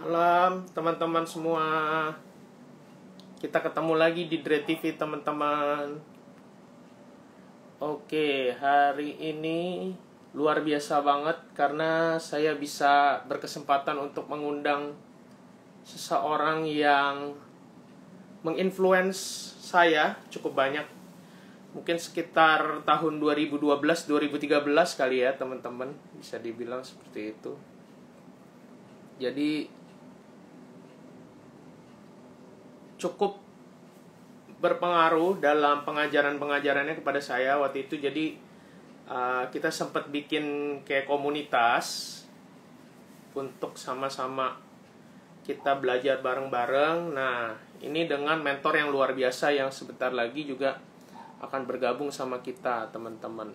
malam teman-teman semua Kita ketemu lagi di Dre TV teman-teman Oke hari ini luar biasa banget Karena saya bisa berkesempatan untuk mengundang Seseorang yang menginfluence saya cukup banyak Mungkin sekitar tahun 2012-2013 kali ya teman-teman Bisa dibilang seperti itu Jadi cukup berpengaruh dalam pengajaran-pengajarannya kepada saya waktu itu. Jadi uh, kita sempat bikin kayak komunitas untuk sama-sama kita belajar bareng-bareng. Nah, ini dengan mentor yang luar biasa yang sebentar lagi juga akan bergabung sama kita, teman-teman.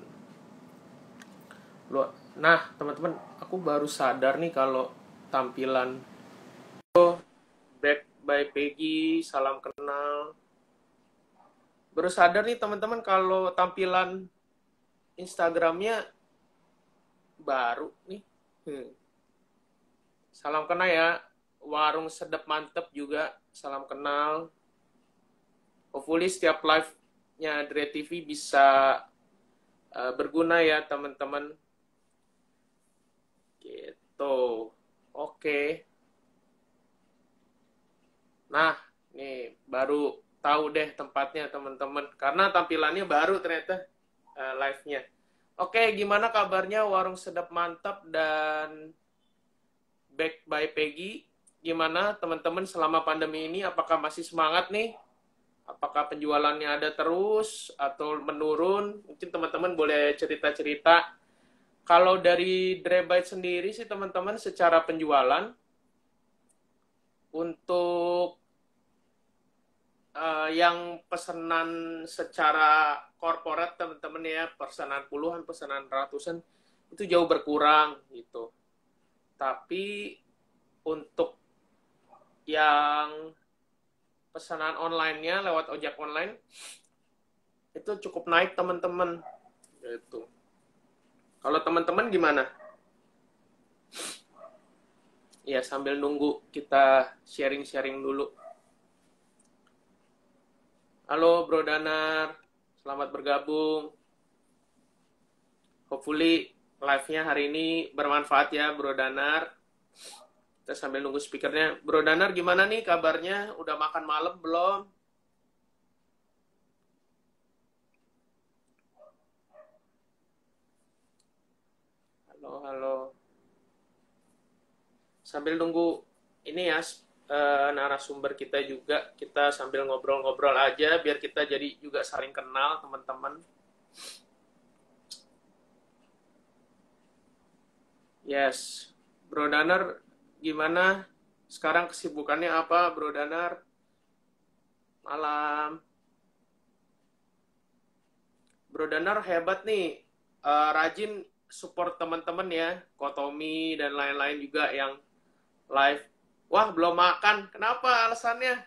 Nah, teman-teman, aku baru sadar nih kalau tampilan back by Peggy, salam kenal. Baru sadar nih teman-teman kalau tampilan Instagramnya baru nih. Hmm. Salam kenal ya, warung sedap mantep juga. Salam kenal. Hopefully setiap live-nya Dre TV bisa uh, berguna ya teman-teman. Gitu. Oke. Okay. Nah, nih baru tahu deh tempatnya teman-teman karena tampilannya baru ternyata uh, live-nya. Oke, gimana kabarnya warung sedap mantap dan back by Peggy? Gimana teman-teman selama pandemi ini apakah masih semangat nih? Apakah penjualannya ada terus atau menurun? Mungkin teman-teman boleh cerita-cerita. Kalau dari Drebite sendiri sih teman-teman secara penjualan untuk uh, yang pesanan secara korporat teman-teman ya pesanan puluhan pesanan ratusan itu jauh berkurang gitu tapi untuk yang pesanan onlinenya lewat ojek online itu cukup naik teman-teman gitu kalau teman-teman gimana ya sambil nunggu kita sharing-sharing dulu Halo Bro Danar, selamat bergabung. Hopefully live-nya hari ini bermanfaat ya Bro Danar. Kita sambil nunggu speakernya. Bro Danar gimana nih kabarnya? Udah makan malam belum? Halo, halo. Sambil nunggu ini ya uh, narasumber kita juga kita sambil ngobrol-ngobrol aja biar kita jadi juga saling kenal teman-teman yes Bro Danar gimana sekarang kesibukannya apa Bro Danar malam Bro Danar hebat nih uh, rajin support teman-teman ya Kotomi dan lain-lain juga yang live wah belum makan kenapa alasannya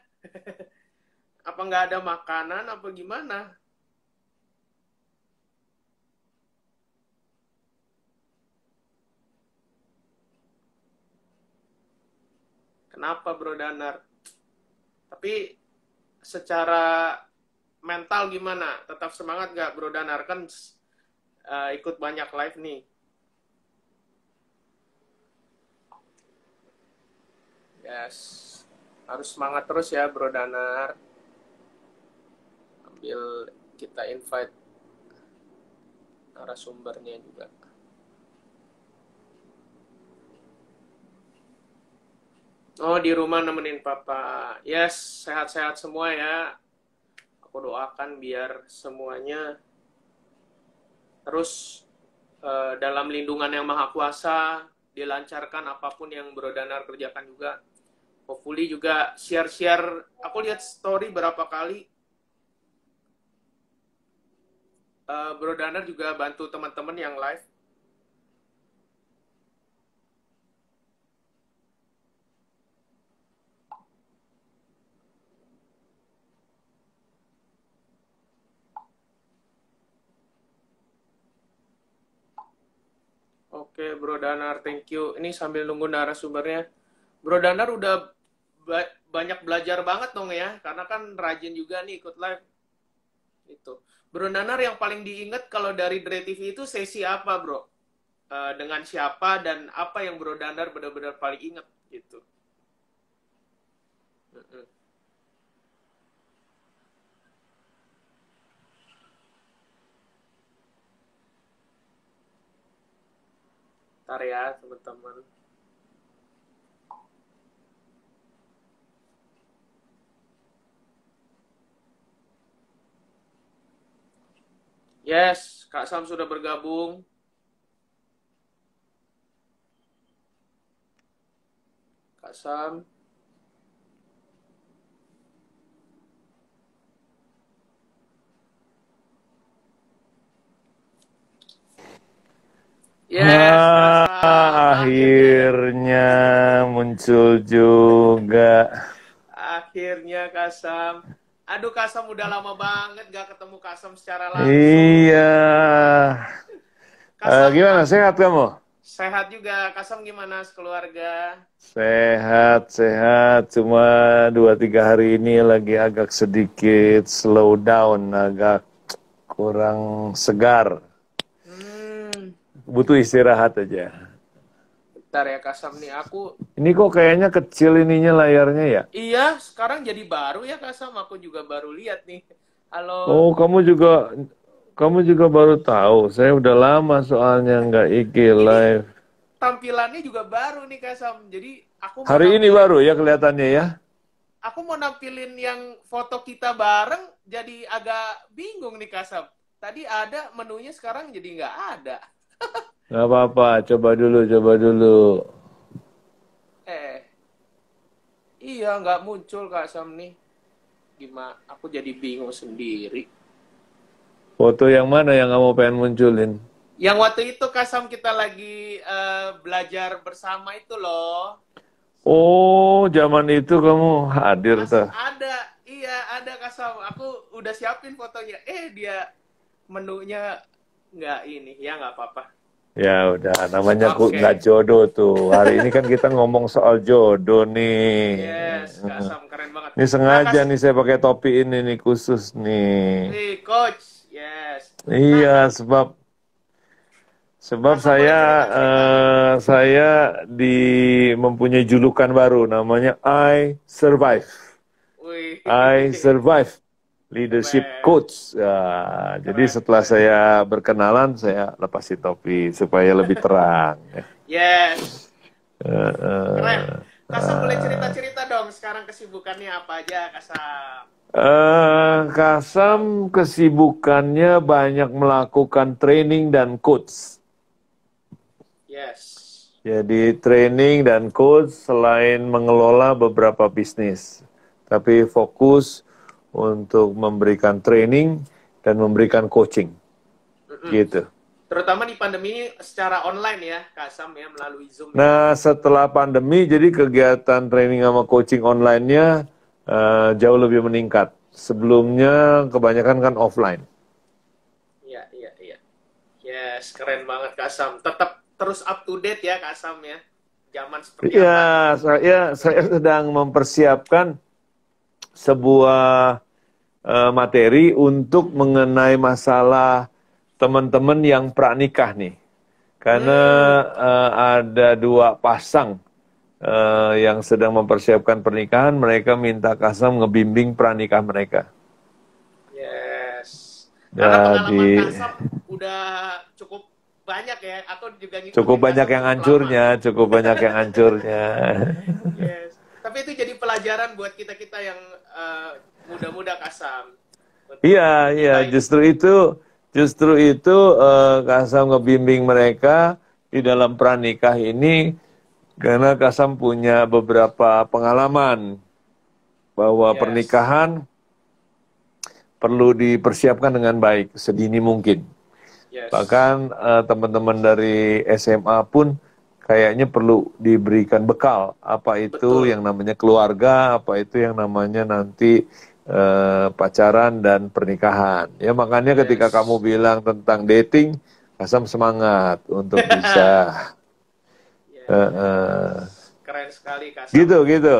apa nggak ada makanan apa gimana Kenapa Bro Danar? Tapi secara mental gimana? Tetap semangat nggak Bro Danar? Kan uh, ikut banyak live nih. Yes. Harus semangat terus ya Bro Danar. Ambil kita invite sumbernya juga. Oh, di rumah nemenin papa. Yes, sehat-sehat semua ya. Aku doakan biar semuanya terus uh, dalam lindungan yang maha kuasa, dilancarkan apapun yang Bro Danar kerjakan juga. Hopefully juga share-share. Aku lihat story berapa kali. Uh, Bro Danner juga bantu teman-teman yang live. Oke, Bro Danar, thank you. Ini sambil nunggu narasumbernya. Bro Danar udah banyak belajar banget dong ya karena kan rajin juga nih ikut live itu Bro Nanar yang paling diingat kalau dari Dre TV itu sesi apa bro uh, dengan siapa dan apa yang Bro Nanar benar-benar paling ingat gitu mm Ntar ya teman-teman Yes, Kak Sam sudah bergabung. Kak Sam. Yes, akhirnya, nah, akhirnya muncul juga. Akhirnya Kak Sam. Aduh Kasem udah lama banget gak ketemu Kasem secara langsung. Iya. Kasem, uh, gimana sehat kamu? Sehat juga. Kasem gimana sekeluarga? Sehat, sehat. Cuma dua tiga hari ini lagi agak sedikit slow down, agak kurang segar. Hmm. Butuh istirahat aja. Bentar ya Kasam nih aku. Ini kok kayaknya kecil ininya layarnya ya? Iya, sekarang jadi baru ya Kasam. Aku juga baru lihat nih. Halo. Oh, kamu juga kamu juga baru tahu. Saya udah lama soalnya nggak IG ini, Tampilannya juga baru nih Kasam. Jadi aku Hari nampilin, ini baru ya kelihatannya ya. Aku mau nampilin yang foto kita bareng jadi agak bingung nih Kasam. Tadi ada menunya sekarang jadi nggak ada. Gak apa-apa, coba dulu, coba dulu. Eh, iya nggak muncul Kak Sam nih Gimana? Aku jadi bingung sendiri. Foto yang mana yang kamu pengen munculin? Yang waktu itu Kak Sam kita lagi uh, belajar bersama itu loh. Oh, zaman itu kamu hadir tuh. Ada, iya ada Kak Sam. Aku udah siapin fotonya. Eh, dia menunya nggak ini ya nggak apa-apa ya udah namanya okay. nggak jodoh tuh hari ini kan kita ngomong soal jodoh nih yes Sam keren banget ini sengaja nih saya pakai topi ini nih khusus nih hey, coach yes iya nah. sebab sebab Masa saya uh, saya di mempunyai julukan baru namanya I survive Wih. I survive Leadership Coach. Ya, jadi setelah saya berkenalan, saya lepasi topi supaya lebih terang. Ya. yes. Uh, uh, Keren. Kasam boleh cerita-cerita dong sekarang kesibukannya apa aja Kasam? Uh, eh, Kasam kesibukannya banyak melakukan training dan coach. Yes. Jadi training dan coach selain mengelola beberapa bisnis, tapi fokus untuk memberikan training dan memberikan coaching. Mm-hmm. Gitu. Terutama di pandemi ini secara online ya, Kak Sam ya melalui Zoom. Ya. Nah, ya. setelah pandemi jadi kegiatan training sama coaching online-nya uh, jauh lebih meningkat. Sebelumnya kebanyakan kan offline. Iya, iya, iya. Yes, keren banget Kak Sam. Tetap terus up to date ya Kak Sam ya. Zaman seperti ya, apa? saya ya, saya sedang mempersiapkan sebuah uh, materi untuk mengenai masalah teman-teman yang pranikah nih. Karena hmm. uh, ada dua pasang uh, yang sedang mempersiapkan pernikahan, mereka minta Kasam ngebimbing pranikah mereka. Yes. Jadi, Kasam udah cukup banyak ya, atau juga cukup banyak yang hancurnya, cukup banyak yang hancurnya. yes tapi itu jadi pelajaran buat kita kita yang uh, muda-muda kasam iya iya justru itu justru itu uh, kasam ngebimbing mereka di dalam pranikah ini karena kasam punya beberapa pengalaman bahwa yes. pernikahan perlu dipersiapkan dengan baik sedini mungkin. Yes. Bahkan uh, teman-teman dari SMA pun kayaknya perlu diberikan bekal apa itu Betul. yang namanya keluarga apa itu yang namanya nanti eh, pacaran dan pernikahan ya makanya yes. ketika kamu bilang tentang dating asam semangat untuk bisa yeah. uh, keren sekali kasam gitu gitu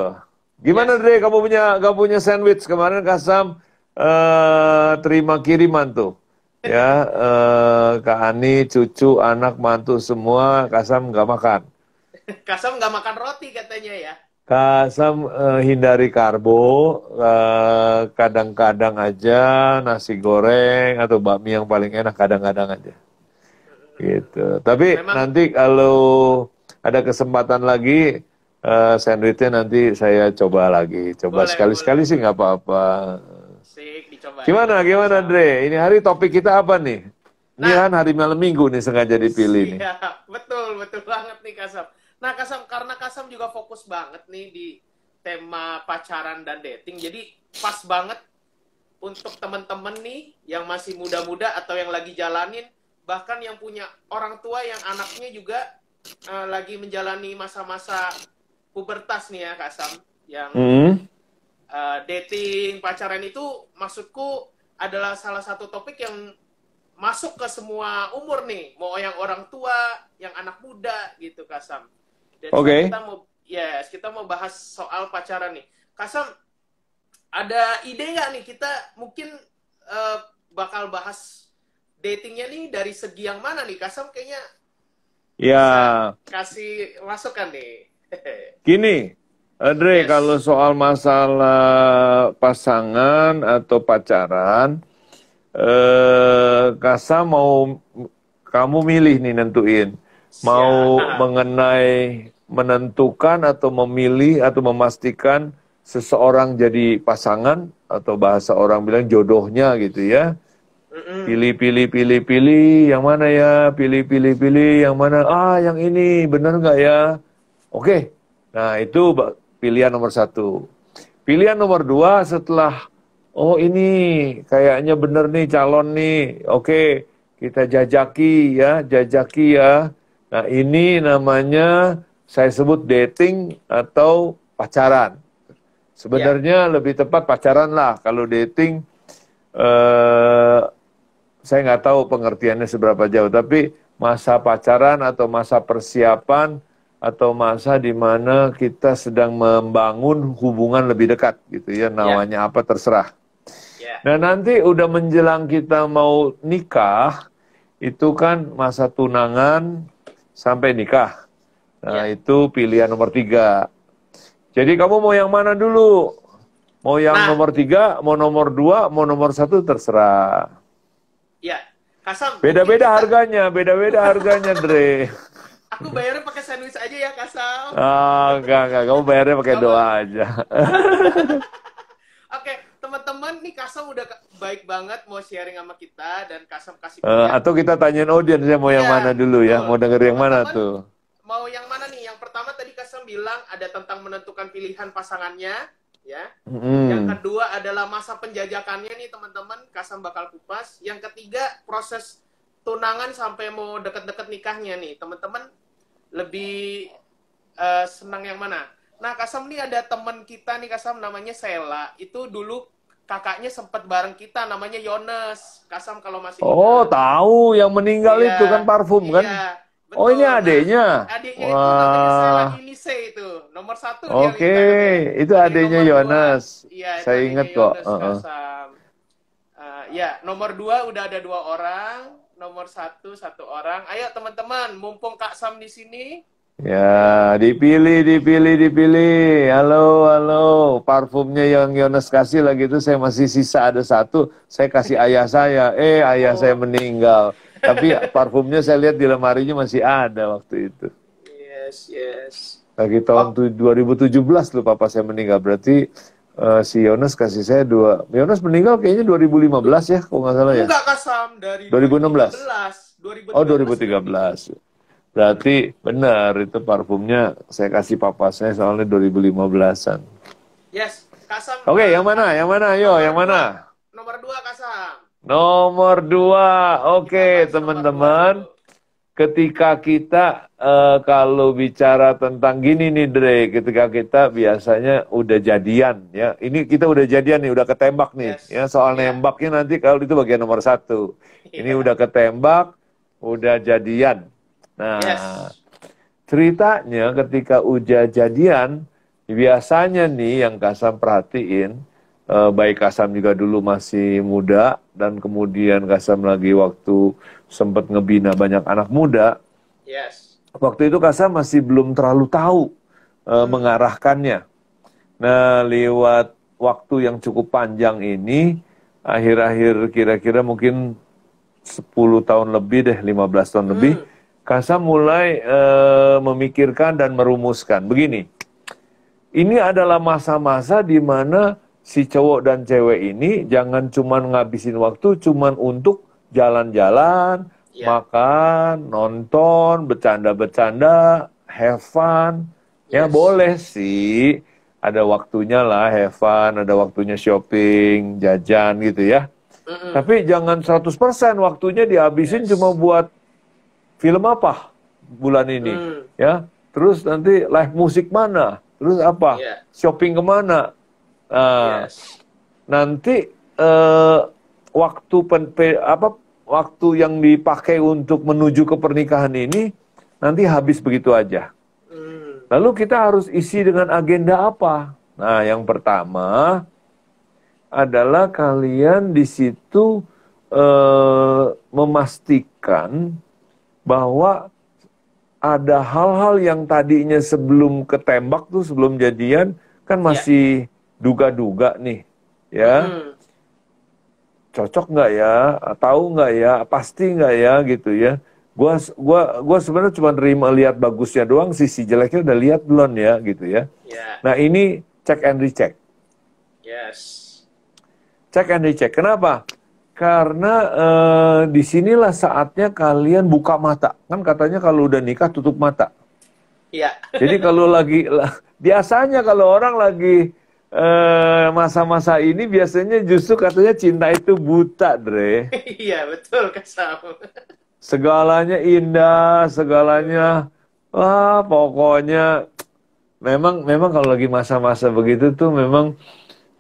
gimana yes. deh kamu punya kamu punya sandwich kemarin kasam uh, terima kiriman tuh ya eh, Kak Ani, cucu, anak, mantu semua Kasam nggak makan. Kasam nggak makan roti katanya ya. Kasam eh, hindari karbo, eh, kadang-kadang eh, aja nasi goreng atau bakmi yang paling enak kadang-kadang aja. Gitu. Tapi Memang... nanti kalau ada kesempatan lagi eh, sandwichnya nanti saya coba lagi. Coba sekali-sekali sih nggak apa-apa coba. Gimana, gimana Andre Ini hari topik kita apa nih? Nah, ini kan hari malam minggu nih sengaja dipilih iya, nih. Betul, betul banget nih Kasam. Nah Kasam, karena Kasam juga fokus banget nih di tema pacaran dan dating, jadi pas banget untuk temen-temen nih yang masih muda-muda atau yang lagi jalanin, bahkan yang punya orang tua yang anaknya juga uh, lagi menjalani masa-masa pubertas nih ya Kasam, yang -hmm uh, dating pacaran itu maksudku adalah salah satu topik yang masuk ke semua umur nih mau yang orang tua yang anak muda gitu kasam dan okay. kita mau yes kita mau bahas soal pacaran nih kasam ada ide nggak nih kita mungkin uh, bakal bahas datingnya nih dari segi yang mana nih kasam kayaknya ya yeah. kasih masukan nih gini Andre, yes. kalau soal masalah pasangan atau pacaran, eh, Kasa mau kamu milih nih nentuin, mau Siapa? mengenai menentukan atau memilih atau memastikan seseorang jadi pasangan atau bahasa orang bilang jodohnya gitu ya. Pilih, pilih, pilih, pilih, yang mana ya? Pilih, pilih, pilih, yang mana? Ah, yang ini, bener nggak ya? Oke, okay. Nah, itu Pilihan nomor satu. Pilihan nomor dua setelah, oh ini kayaknya bener nih calon nih, oke kita jajaki ya, jajaki ya. Nah ini namanya saya sebut dating atau pacaran. Sebenarnya ya. lebih tepat pacaran lah. Kalau dating, eh, saya nggak tahu pengertiannya seberapa jauh. Tapi masa pacaran atau masa persiapan atau masa di mana kita sedang membangun hubungan lebih dekat gitu ya, ya. namanya yeah. apa terserah. Yeah. Nah nanti udah menjelang kita mau nikah itu kan masa tunangan sampai nikah. Nah yeah. itu pilihan nomor tiga. Jadi kamu mau yang mana dulu? Mau yang nah, nomor tiga, mau nomor dua, mau nomor satu terserah. Ya, yeah. Beda-beda harganya, beda-beda harganya, Dre. Aku bayarnya pakai sandwich aja ya, Kasal. Ah, enggak, enggak. Kamu bayarnya pakai doa aja. Oke, okay, teman-teman, nih Kasam udah baik banget mau sharing sama kita dan Kasam kasih uh, atau kita tanyain audiens ya mau ya, yang iya. mana dulu ya, mau denger yang teman -teman, mana tuh. Mau yang mana nih? Yang pertama tadi Kasam bilang ada tentang menentukan pilihan pasangannya, ya. Mm. Yang kedua adalah masa penjajakannya nih, teman-teman. Kasam bakal kupas. Yang ketiga, proses tunangan sampai mau deket-deket nikahnya nih, teman-teman lebih uh, senang yang mana? Nah, Kasam nih ada teman kita nih Kasam namanya Sela. Itu dulu kakaknya sempat bareng kita namanya Yones. Kasam kalau masih Oh, kita. tahu yang meninggal iya, itu kan parfum kan? iya, kan? Betul. Oh, ini adeknya. Adeknya adiknya Wah. itu namanya Sela Inise itu. Nomor satu Oke, okay. itu iya, adeknya Yones. Iya, Saya ingat kok. Yones, uh -uh. Kasam. Uh, eh, ya, nomor dua udah ada dua orang nomor satu satu orang. Ayo teman-teman, mumpung Kak Sam di sini. Ya, dipilih, dipilih, dipilih. Halo, halo. Parfumnya yang Yonas kasih lagi itu saya masih sisa ada satu. Saya kasih ayah saya. Eh, ayah oh. saya meninggal. Tapi parfumnya saya lihat di lemarinya masih ada waktu itu. Yes, yes. Lagi tahun oh. 2017 loh papa saya meninggal. Berarti uh, si Yonas kasih saya dua. Yonas meninggal kayaknya 2015 ya, kalau nggak salah ya. Enggak, Kasam. Dari 2016. 2016. Oh, 2013. Berarti benar itu parfumnya saya kasih papa saya soalnya 2015-an. Yes, Kasam. Oke, okay, yang mana? Yang mana? Yo, yang mana? Dua. Nomor dua, Kasam. Nomor dua. Oke, okay, teman-teman. Ketika kita Uh, kalau bicara tentang gini nih Dre, ketika kita biasanya udah jadian ya, ini kita udah jadian nih, udah ketembak nih, yes. ya soal yeah. nembaknya nanti kalau itu bagian nomor satu, yeah. ini udah ketembak, udah jadian. Nah, yes. ceritanya ketika udah jadian, biasanya nih yang Kasam perhatiin, Uh, baik Kasam juga dulu masih muda dan kemudian Kasam lagi waktu sempat ngebina banyak anak muda. Yes waktu itu Kasa masih belum terlalu tahu e, mengarahkannya. Nah, lewat waktu yang cukup panjang ini, akhir-akhir kira-kira mungkin 10 tahun lebih deh, 15 tahun hmm. lebih, Kasa mulai e, memikirkan dan merumuskan. Begini, ini adalah masa-masa di mana si cowok dan cewek ini jangan cuman ngabisin waktu cuman untuk jalan-jalan, yeah. makan, nonton, bercanda-bercanda, have fun. Ya, yes. Ya boleh sih, ada waktunya lah have fun, ada waktunya shopping, jajan gitu ya. mm hmm Tapi jangan 100% waktunya dihabisin yes. cuma buat film apa bulan ini, mm. ya. Terus nanti live musik mana, terus apa, yeah. shopping kemana. Nah, yes. Nanti uh, waktu pen, pe, apa waktu yang dipakai untuk menuju ke pernikahan ini nanti habis begitu aja. Hmm. Lalu kita harus isi dengan agenda apa? Nah, yang pertama adalah kalian di situ eh, memastikan bahwa ada hal-hal yang tadinya sebelum ketembak tuh sebelum jadian kan iya. masih duga-duga ya. nih, ya. Hmm cocok nggak ya, tahu nggak ya, pasti nggak ya gitu ya. Gua gua gua sebenarnya cuma terima lihat bagusnya doang, sisi jeleknya udah lihat belum ya gitu ya. Yeah. Nah ini check and recheck. Yes. Check and recheck. Kenapa? Karena eh, di disinilah saatnya kalian buka mata. Kan katanya kalau udah nikah tutup mata. Iya. Jadi kalau lagi biasanya kalau orang lagi Eh, masa-masa ini biasanya justru katanya cinta itu buta, Dre. Iya, betul, Kasam. Segalanya indah, segalanya wah, pokoknya memang memang kalau lagi masa-masa begitu tuh memang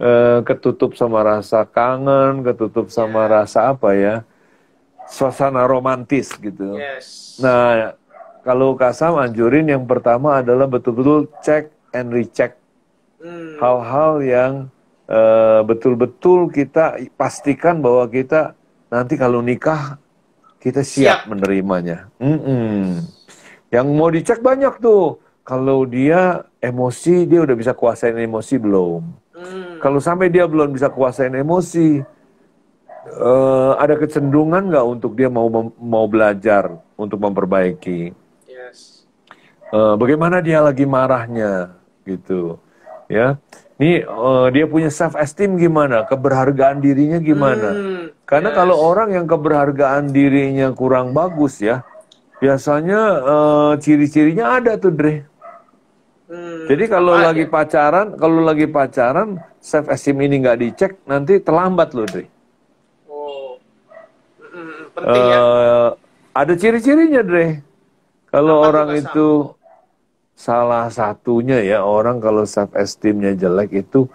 uh, ketutup sama rasa kangen, ketutup iya. sama yeah. rasa apa ya? suasana romantis gitu. Yes. Nah, kalau Kasam anjurin yang pertama adalah betul-betul cek and recheck Hmm. hal-hal hmm. yang eh, betul-betul uh, kita pastikan bahwa kita nanti kalau nikah kita siap, siap. menerimanya. Mm-mm. Yang mau dicek banyak tuh. Kalau dia emosi, dia udah bisa kuasain emosi belum? Hmm. Kalau sampai dia belum bisa kuasain emosi, uh, ada kecenderungan nggak untuk dia mau mau belajar untuk memperbaiki? Yes. Uh, bagaimana dia lagi marahnya gitu? ya ini uh, eh, dia punya self esteem gimana keberhargaan dirinya gimana hmm, karena yes. kalau orang yang keberhargaan dirinya kurang bagus ya biasanya uh, ciri-cirinya ada tuh Dre hmm, jadi kalau aja. lagi pacaran kalau lagi pacaran self esteem ini nggak dicek nanti terlambat loh Dre oh hmm, hmm, hmm. penting uh, ada ciri-cirinya Dre kalau orang itu salah satunya ya orang kalau self esteemnya jelek itu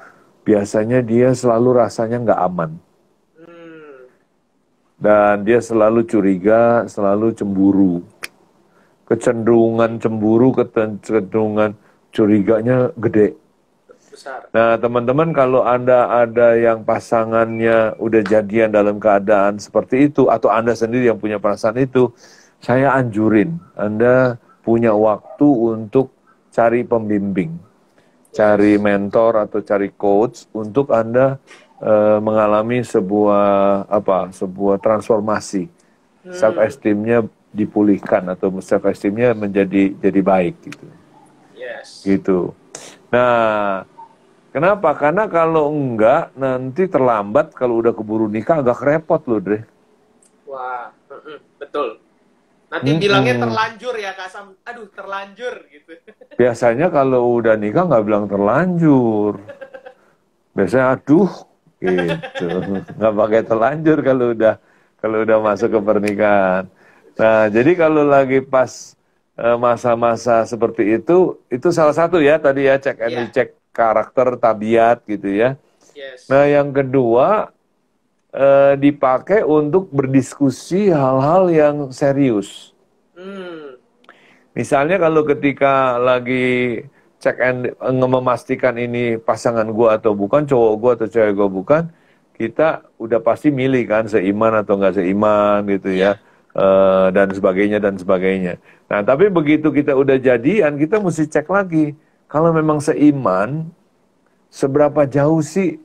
biasanya dia selalu rasanya nggak aman hmm. dan dia selalu curiga, selalu cemburu. Kecenderungan cemburu, kecenderungan curiganya gede. Nah, teman-teman kalau Anda ada yang pasangannya udah jadian dalam keadaan seperti itu atau Anda sendiri yang punya perasaan itu, saya anjurin Anda punya waktu untuk cari pembimbing, cari mentor atau cari coach untuk Anda uh, mengalami sebuah apa? sebuah transformasi. Hmm. Self esteemnya dipulihkan atau self esteemnya menjadi jadi baik gitu. Yes. Gitu. Nah, Kenapa? Karena kalau enggak nanti terlambat kalau udah keburu nikah agak repot loh, Dre. Wah, betul. Nanti hmm. bilangnya terlanjur ya Kak Sam. Aduh, terlanjur gitu. Biasanya kalau udah nikah nggak bilang terlanjur. Biasanya aduh gitu. Nggak pakai terlanjur kalau udah kalau udah masuk ke pernikahan. Nah, jadi kalau lagi pas eh, masa-masa seperti itu, itu salah satu ya tadi ya cek and iya. yeah. cek karakter, tabiat gitu ya. Yes. Nah, yang kedua Eh, dipakai untuk berdiskusi hal-hal yang serius. Hmm. Misalnya kalau ketika lagi cek and eh, memastikan ini pasangan gue atau bukan, cowok gue atau cewek gue bukan, kita udah pasti milih kan seiman atau nggak seiman gitu ya. Yeah. Iya. dan sebagainya dan sebagainya. Nah, tapi begitu kita udah jadian, kita mesti cek lagi. Kalau memang seiman, seberapa jauh sih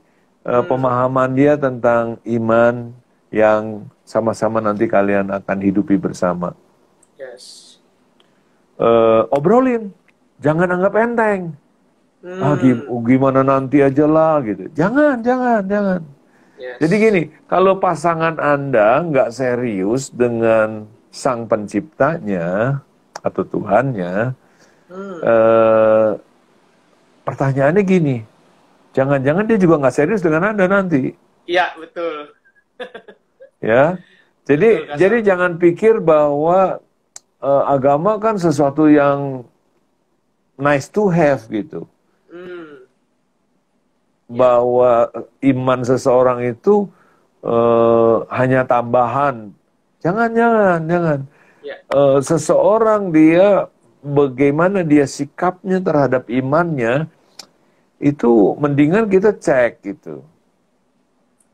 uh, pemahaman dia tentang iman yang sama-sama nanti kalian akan hidupi bersama. Yes. Uh, obrolin, jangan anggap enteng. Hmm. Ah, gimana nanti aja lah gitu. Jangan, jangan, jangan. Yes. Jadi gini, kalau pasangan anda nggak serius dengan sang penciptanya atau Tuhannya, hmm. eh, pertanyaannya gini, Jangan-jangan dia juga nggak serius dengan Anda nanti. Iya, betul. ya. Jadi betul, jadi jangan pikir bahwa uh, agama kan sesuatu yang nice to have gitu. Hmm. Ya. Bahwa eh, iman seseorang itu uh, hanya tambahan. Jangan jangan ya. jangan. Yeah. Uh, seseorang dia bagaimana dia sikapnya terhadap imannya itu mendingan kita cek gitu.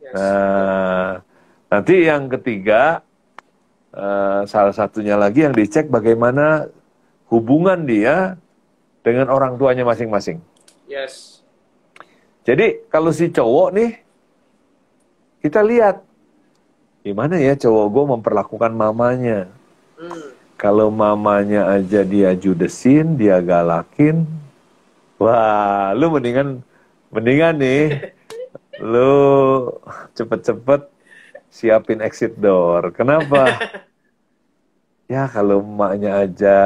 Yes. Nah, nanti yang ketiga uh, salah satunya lagi yang dicek bagaimana hubungan dia dengan orang tuanya masing-masing. Yes. Jadi kalau si cowok nih kita lihat gimana ya cowok gue memperlakukan mamanya. Hmm. Kalau mamanya aja dia judesin, dia galakin, Wah, lu mendingan mendingan nih lu cepet-cepet siapin exit door. Kenapa? ya kalau emaknya aja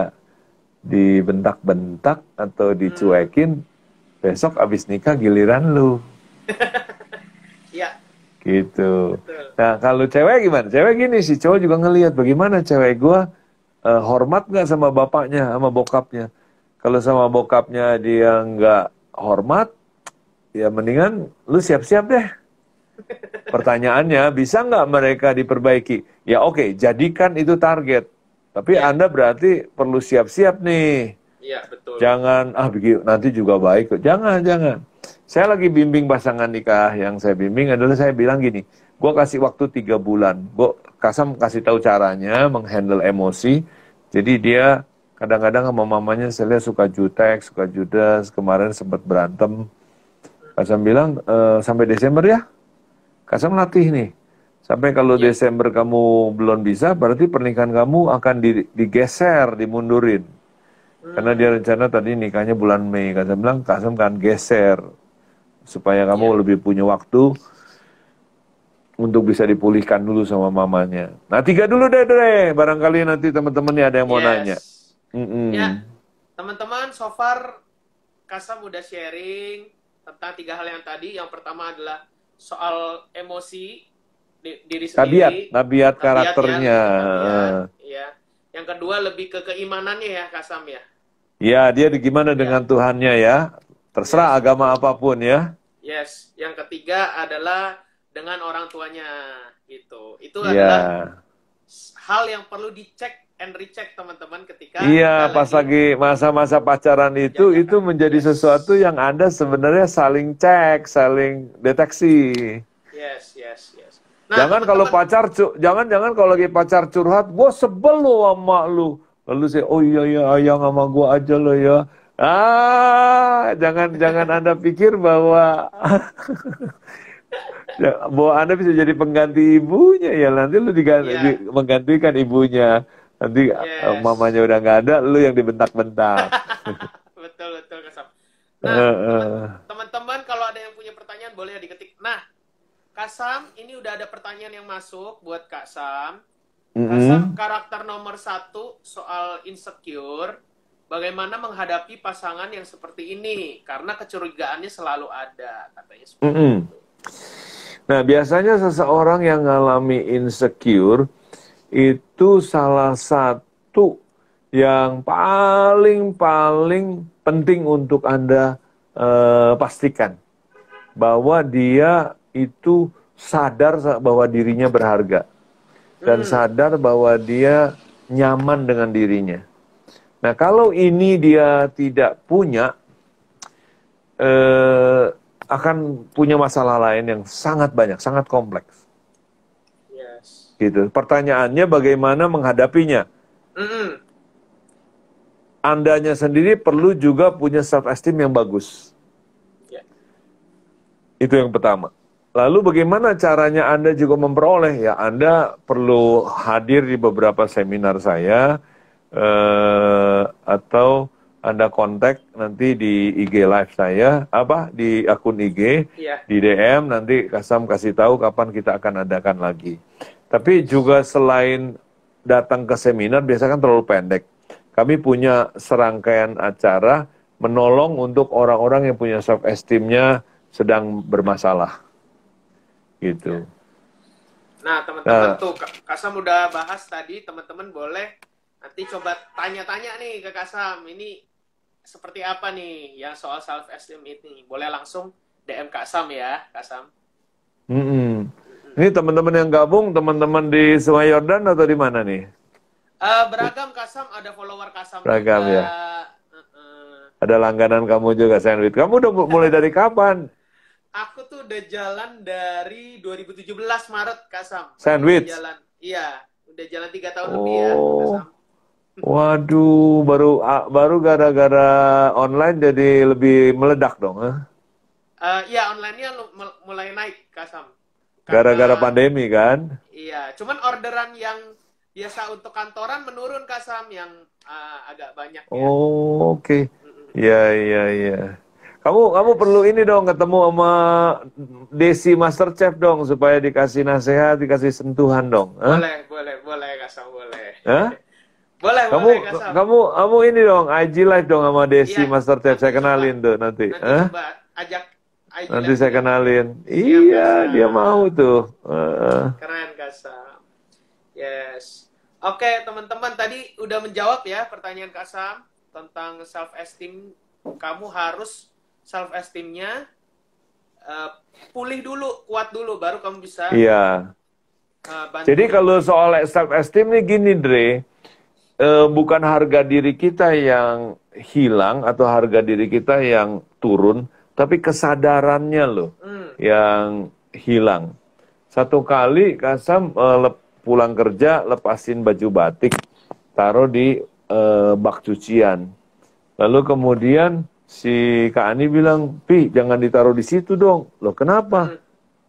dibentak-bentak atau dicuekin, hmm. besok abis nikah giliran lu. ya. gitu. Betul. Nah kalau cewek gimana? Cewek gini si cowok juga ngelihat bagaimana cewek gue uh, hormat nggak sama bapaknya, sama bokapnya kalau sama bokapnya dia nggak hormat, ya mendingan lu siap-siap deh. Pertanyaannya, bisa nggak mereka diperbaiki? Ya oke, okay, jadikan itu target. Tapi ya. Anda berarti perlu siap-siap nih. Iya, betul. Jangan, ah begitu, nanti juga baik. Jangan, jangan. Saya lagi bimbing pasangan nikah. Yang saya bimbing adalah saya bilang gini, gue kasih waktu tiga bulan. Gue kasam kasih tahu caranya menghandle emosi. Jadi dia kadang-kadang sama mamanya saya lihat suka jutek, suka judes, kemarin sempat berantem. Kasam bilang e, sampai Desember ya, Kasam latih nih. Sampai kalau ya. Desember kamu belum bisa, berarti pernikahan kamu akan digeser, dimundurin. Hmm. Karena dia hmm. rencana tadi nikahnya bulan Mei, Kasam bilang Kasam kan geser supaya kamu ya. lebih punya waktu untuk bisa dipulihkan dulu sama mamanya. Nah tiga dulu deh, deh. barangkali nanti teman-teman ada yang mau yes. nanya. Mm-hmm. Ya, teman-teman, so far Kasam udah sharing tentang tiga hal yang tadi. Yang pertama adalah soal emosi di, diri sendiri, tabiat, tabiat ya, karakternya. Iya. ya. Yang kedua lebih ke keimanannya ya, Kasam ya. Ya, dia gimana ya. dengan Tuhannya ya? Terserah yes. agama apapun ya. Yes. Yang ketiga adalah dengan orang tuanya gitu. Itu yeah. adalah hal yang perlu dicek and recheck teman-teman ketika iya pas lagi masa-masa pacaran itu ya, itu menjadi yes. sesuatu yang anda sebenarnya saling cek saling deteksi yes yes yes nah, jangan kalau pacar jangan jangan kalau lagi pacar curhat gue sebel lo sama lu lalu saya oh iya iya ayang sama gue aja lo ya ah jangan jangan anda pikir bahwa bahwa anda bisa jadi pengganti ibunya ya nanti lu diganti, ya. menggantikan ibunya nanti uh, yes. mamanya udah nggak ada lu yang dibentak-bentak betul betul kasap nah teman-teman kalau ada yang punya pertanyaan boleh ya diketik nah kasam ini udah ada pertanyaan yang masuk buat kak sam mm -hmm. karakter nomor satu soal insecure Bagaimana menghadapi pasangan yang seperti ini? Karena kecurigaannya selalu ada, katanya mm -hmm. Nah, biasanya seseorang yang ngalami insecure, itu salah satu yang paling-paling penting untuk Anda eh, pastikan bahwa dia itu sadar bahwa dirinya berharga dan hmm. sadar bahwa dia nyaman dengan dirinya. Nah, kalau ini dia tidak punya, eh, akan punya masalah lain yang sangat banyak, sangat kompleks. Gitu. Pertanyaannya bagaimana menghadapinya? mm -hmm. Andanya sendiri perlu juga punya self esteem yang bagus. Yeah. Itu yang pertama. Lalu bagaimana caranya Anda juga memperoleh? Ya, Anda perlu hadir di beberapa seminar saya eh, atau Anda kontak nanti di IG live saya apa di akun IG yeah. di DM nanti Kasam kasih tahu kapan kita akan adakan lagi. Tapi juga selain datang ke seminar, biasanya kan terlalu pendek. Kami punya serangkaian acara menolong untuk orang-orang yang punya self esteemnya sedang bermasalah. Gitu. Nah, teman-teman nah, tuh Kasam udah bahas tadi, teman-teman boleh nanti coba tanya-tanya nih ke Kasam. Ini seperti apa nih yang soal self esteem ini? Boleh langsung DM Kasam ya, Kasam. Hmm. Mm -mm. Ini teman-teman yang gabung, teman-teman di Sungai Yordan atau di mana nih? Uh, beragam Kasam, ada follower Kasam. Beragam juga. ya. Uh -uh. Ada langganan kamu juga sandwich. Kamu udah mulai dari kapan? Aku tuh udah jalan dari 2017 Maret Kasam. Sandwich. Udah jalan, iya, udah jalan tiga tahun oh. lebih ya. Oh. Kasam. Waduh, baru baru gara-gara online jadi lebih meledak dong, eh? Uh, ya, online-nya mulai naik, Kasam. Gara-gara pandemi kan? Iya, cuman orderan yang biasa untuk kantoran menurun kasam yang uh, agak banyak. Ya. Oh, oke. Okay. Iya, mm iya, iya. Kamu kamu perlu ini dong ketemu sama Desi Master Chef dong supaya dikasih nasihat, dikasih sentuhan dong. Boleh, Hah? boleh, boleh Kasam, boleh. Hah? Eh? Boleh, kamu, boleh Kasam. Kamu kamu ini dong IG live dong sama Desi iya, Master Chef. Saya kenalin coba, tuh nanti. Nanti Hah? Eh? coba ajak Nanti saya kenalin. Iya, dia mau tuh. Keren, Kasam. Yes. Oke, okay, teman-teman tadi udah menjawab ya pertanyaan Kasam tentang self esteem. Kamu harus self esteemnya uh, eh, pulih dulu, kuat dulu, baru kamu bisa. Iya. Uh, Jadi kalau soal self esteem nih gini, Dre. Uh, bukan harga diri kita yang hilang atau harga diri kita yang turun, tapi kesadarannya loh hmm. yang hilang. Satu kali Kasam uh, pulang kerja lepasin baju batik, taruh di uh, bak cucian. Lalu kemudian si Kak Ani bilang, Pi jangan ditaruh di situ dong. Loh kenapa? Hmm.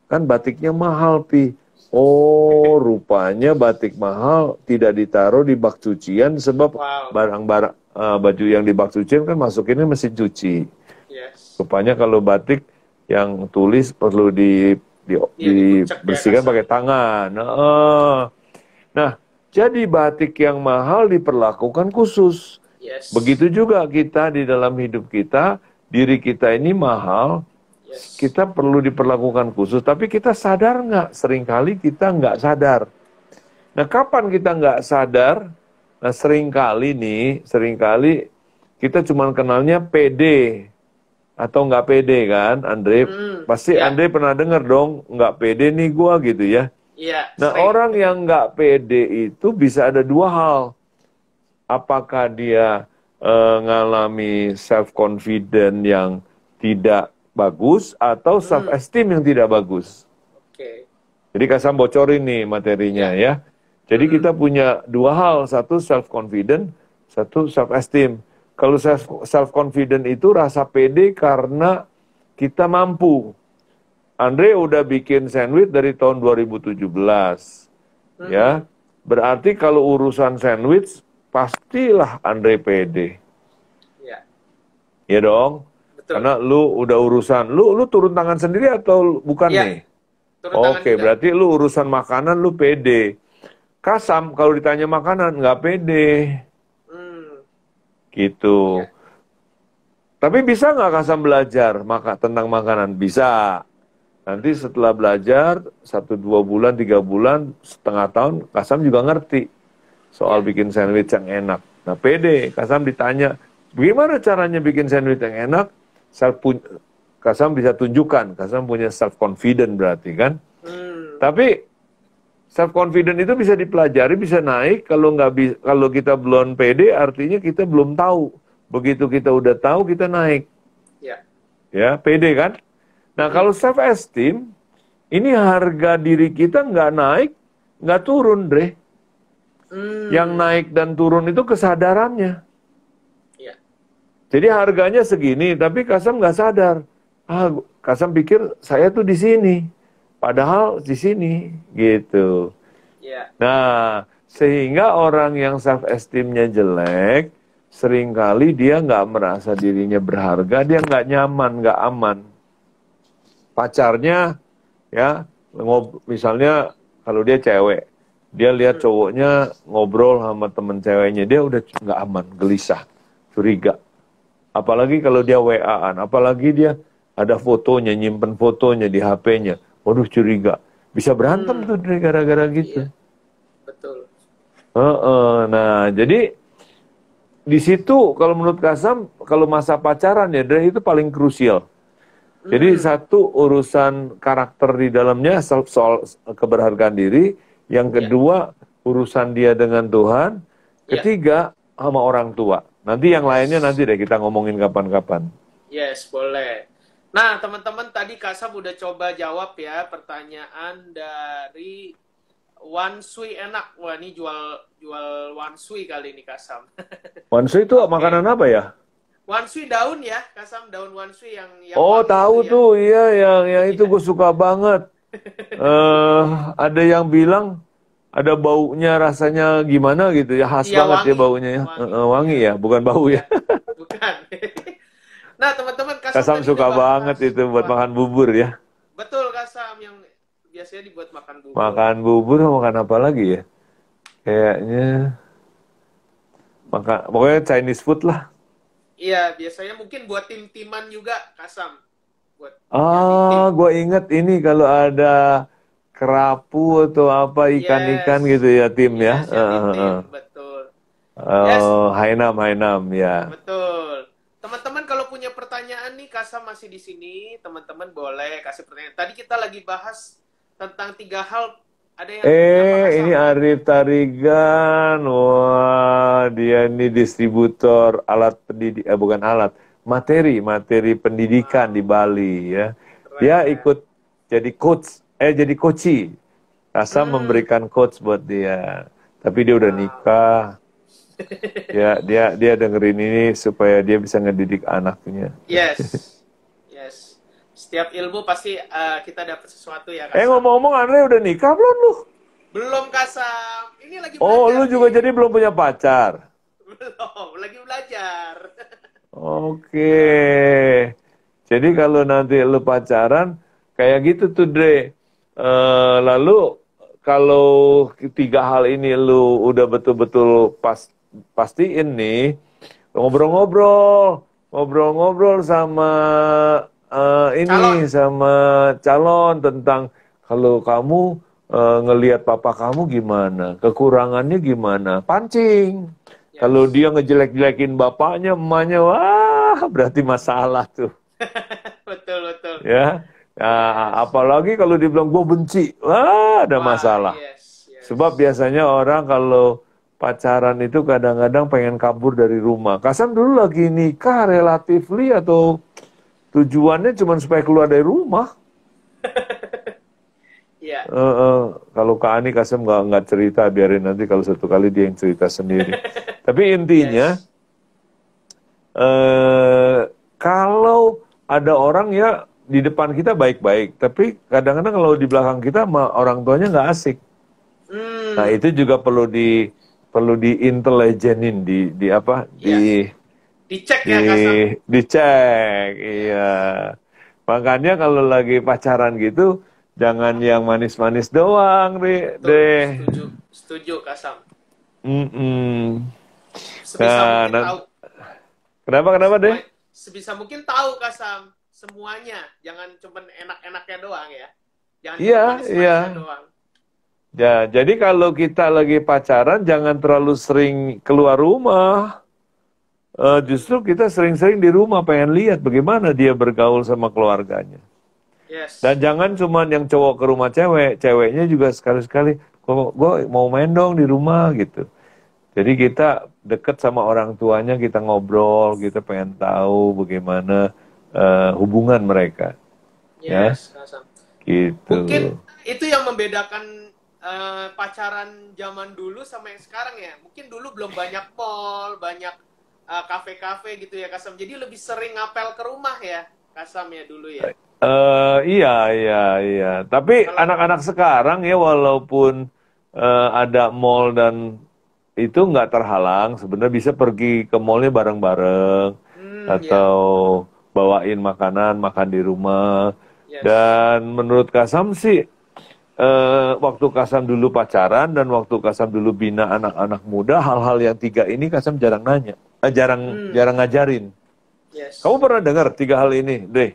Kan batiknya mahal Pi. Oh, rupanya batik mahal tidak ditaruh di bak cucian sebab barang-barang wow. uh, eh, baju yang di bak cucian kan masukinnya mesin cuci. Yes. Rupanya kalau batik yang tulis perlu di, di, iya, ya, dibersihkan pakai tangan. Nah, nah, jadi batik yang mahal diperlakukan khusus. Yes. Begitu juga kita di dalam hidup kita, diri kita ini mahal, yes. kita perlu diperlakukan khusus. Tapi kita sadar nggak? Seringkali kita nggak sadar. Nah, kapan kita nggak sadar? Nah, seringkali nih, seringkali kita cuma kenalnya PD atau nggak pede kan Andre hmm, pasti ya. Andre pernah dengar dong nggak pede nih gua gitu ya Iya. nah sering. orang yang nggak pede itu bisa ada dua hal apakah dia uh, eh, self confident yang tidak bagus atau hmm. self esteem yang tidak bagus okay. jadi kasam bocorin nih materinya ya, ya jadi hmm. kita punya dua hal satu self confident satu self esteem kalau self confident itu rasa pede karena kita mampu. Andre udah bikin sandwich dari tahun 2017. Hmm. Ya. Berarti kalau urusan sandwich pastilah Andre pede. Iya. Iya dong. Betul. Karena lu udah urusan, lu lu turun tangan sendiri atau bukan ya. nih? Oke, okay, berarti lu urusan makanan lu pede. Kasam kalau ditanya makanan nggak pede. Itu. Ya. Tapi bisa nggak Kasam belajar maka tentang makanan? Bisa. Nanti setelah belajar satu dua bulan tiga bulan setengah tahun Kasam juga ngerti soal iya. bikin sandwich yang enak. Nah pede Kasam ditanya bagaimana caranya bikin sandwich yang enak? Self Kasam bisa tunjukkan Kasam punya self confident berarti kan. Hmm. Tapi self confident itu bisa dipelajari, bisa naik. Kalau nggak kalau kita belum pede, artinya kita belum tahu. Begitu kita udah tahu, kita naik. Ya. Ya, pede kan? Nah, hmm. kalau self esteem, ini harga diri kita nggak naik, nggak turun, Dre. Hmm. Yang naik dan turun itu kesadarannya. Ya. Jadi harganya segini, tapi Kasam nggak sadar. Ah, Kasam pikir saya tuh di sini. Padahal di sini gitu. Yeah. Nah, sehingga orang yang self esteemnya jelek, seringkali dia nggak merasa dirinya berharga, dia nggak nyaman, nggak aman. Pacarnya, ya, ngob, misalnya kalau dia cewek, dia lihat hmm. cowoknya ngobrol sama temen ceweknya, dia udah nggak aman, gelisah, curiga. Apalagi kalau dia WA-an, apalagi dia ada fotonya, nyimpen fotonya di HP-nya. Waduh curiga. Bisa berantem hmm. tuh gara-gara iya. gitu. Iya. Betul. Uh, uh, nah, jadi di situ kalau menurut Kasam, kalau masa pacaran ya, Dre, itu paling krusial. Hmm. Jadi satu urusan karakter di dalamnya soal, soal keberhargaan diri, yang ya. kedua yeah. urusan dia dengan Tuhan, ya. ketiga yeah. sama orang tua. Nanti yang lainnya nanti deh kita ngomongin kapan-kapan. Yes, boleh. Nah, teman-teman tadi Kasab udah coba jawab ya pertanyaan dari Wansui enak. Wah, ini jual jual Wansui kali ini Kasam. Wansui itu okay. makanan apa ya? Wansui daun ya, Kasam daun Wansui yang, yang Oh, tahu itu, tuh, ya. iya yang yang itu iya. gue suka banget. Eh, uh, ada yang bilang ada baunya rasanya gimana gitu ya khas iya, ya, banget wangi. ya baunya ya wangi. Uh, wangi ya bukan bau ya iya, bukan Nah, teman-teman Kasam, Kasam suka banget itu buat makan bubur ya. Betul Kasam yang biasanya dibuat makan bubur. Makan bubur makan apa lagi ya? Kayaknya makan pokoknya Chinese food lah. Iya, biasanya mungkin buat tim-timan juga Kasam. Buat ah, gue inget ini kalau ada kerapu atau apa ikan-ikan yes. gitu ya tim yes, ya. Yes, uh, tim, betul. Uh, yes. Hainam, Hainam ya. Betul. Teman-teman pertanyaan nih Kasa masih di sini, teman-teman boleh kasih pertanyaan. Tadi kita lagi bahas tentang tiga hal ada yang eh ini Arif Tarigan, wah dia ini distributor alat pendidik, eh, bukan alat, materi materi pendidikan ah. di Bali ya. Keren, dia ya. ikut jadi coach, eh jadi coachi. Kasa hmm. memberikan coach buat dia, tapi dia udah nikah. Ya dia dia dengerin ini supaya dia bisa ngedidik anaknya. Yes. Yes. Setiap ilmu pasti uh, kita dapat sesuatu ya. Kasam. Eh ngomong-ngomong Andre udah nikah belum lu? Belum Kasam. Ini lagi oh, belajar. Oh, lu juga nih. jadi belum punya pacar. Belum, lagi belajar. Oke. Jadi kalau nanti lu pacaran kayak gitu tuh Dre. Uh, lalu kalau tiga hal ini lu udah betul-betul pas pastiin nih ngobrol-ngobrol, ngobrol-ngobrol sama uh, ini calon. sama calon tentang kalau kamu uh, ngelihat papa kamu gimana, kekurangannya gimana, pancing. Yes. Kalau dia ngejelek-jelekin bapaknya, emaknya, wah berarti masalah tuh. betul betul. Ya, nah, apalagi kalau dibilang gue benci, wah ada wah, masalah. yes. Sebab biasanya orang kalau pacaran itu kadang-kadang pengen kabur dari rumah. Kasam dulu lagi nikah relatifly atau tujuannya cuma supaya keluar dari rumah. Iya. Uh, uh, kalau Kak Ani Kasem nggak nggak cerita biarin nanti kalau satu kali dia yang cerita sendiri. Tapi intinya yes. uh, kalau ada orang ya di depan kita baik-baik, tapi kadang-kadang kalau di belakang kita orang tuanya nggak asik. Mm. Nah itu juga perlu di perlu diintelijenin di di apa iya. di dicek di, ya kasar. dicek iya makanya kalau lagi pacaran gitu jangan hmm. yang manis-manis doang deh deh setuju setuju kasam mm -mm. sebisa nah, tahu kenapa kenapa deh sebisa mungkin tahu kasam semuanya jangan cuman enak-enaknya doang ya jangan iya iya doang Ya, jadi kalau kita lagi pacaran jangan terlalu sering keluar rumah. Uh, justru kita sering-sering di rumah pengen lihat bagaimana dia bergaul sama keluarganya. Yes. Dan jangan cuma yang cowok ke rumah cewek, ceweknya juga sekali-sekali, gue mau main dong di rumah gitu. Jadi kita deket sama orang tuanya, kita ngobrol, kita pengen tahu bagaimana uh, hubungan mereka. Yes, ya? Gitu. Mungkin itu yang membedakan Eh, pacaran zaman dulu sama yang sekarang ya mungkin dulu belum banyak mall banyak eh, kafe-kafe uh, gitu ya Kasam jadi lebih sering ngapel ke rumah ya Kasam ya dulu ya uh, iya iya iya tapi anak-anak sekarang ya walaupun uh, ada mall dan itu nggak terhalang sebenarnya bisa pergi ke mallnya bareng-bareng hmm, ya. atau yeah. bawain makanan makan di rumah yes. dan menurut Kasam sih uh, waktu Kasam dulu pacaran dan waktu Kasam dulu bina anak-anak muda, hal-hal yang tiga ini Kasam jarang nanya, uh, jarang hmm. jarang ngajarin. Yes. Kamu pernah dengar tiga hal ini, deh?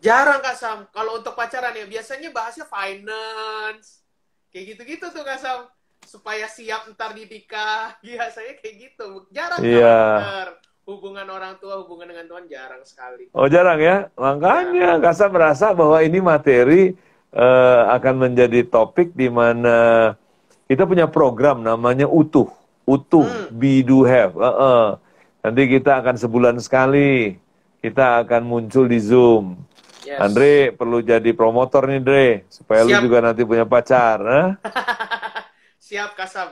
Jarang Kasam. Kalau untuk pacaran ya biasanya bahasnya finance, kayak gitu-gitu tuh Kasam. Supaya siap ntar dinikah, biasanya kayak gitu. Jarang yeah. Iya. hubungan orang tua, hubungan dengan Tuhan jarang sekali. Oh jarang ya, makanya ya. Kasam merasa bahwa ini materi uh, akan menjadi topik di mana kita punya program namanya utuh, utuh hmm. be do have. Uh -uh. Nanti kita akan sebulan sekali kita akan muncul di Zoom. Yes. Andre perlu jadi promotor nih Andre supaya Siap. lu juga nanti punya pacar. Huh? Siap Kasam.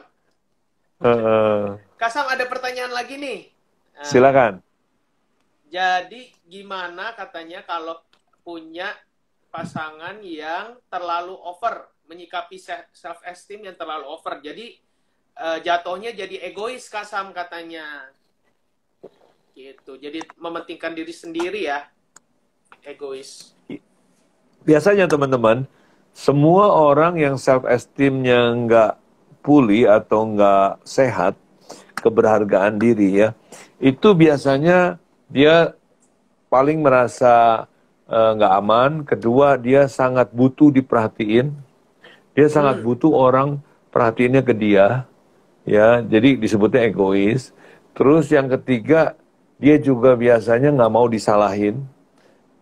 Uh, Kasam ada pertanyaan lagi nih. Silakan. jadi gimana katanya kalau punya pasangan yang terlalu over menyikapi self esteem yang terlalu over jadi uh, jatuhnya jadi egois kasam katanya gitu jadi mementingkan diri sendiri ya egois biasanya teman-teman semua orang yang self esteemnya nggak pulih atau nggak sehat keberhargaan diri ya itu biasanya dia paling merasa Eh, nggak uh, aman. Kedua, dia sangat butuh diperhatiin. Dia sangat hmm. butuh orang perhatiinnya ke dia. Ya, jadi disebutnya egois. Terus yang ketiga, dia juga biasanya nggak mau disalahin.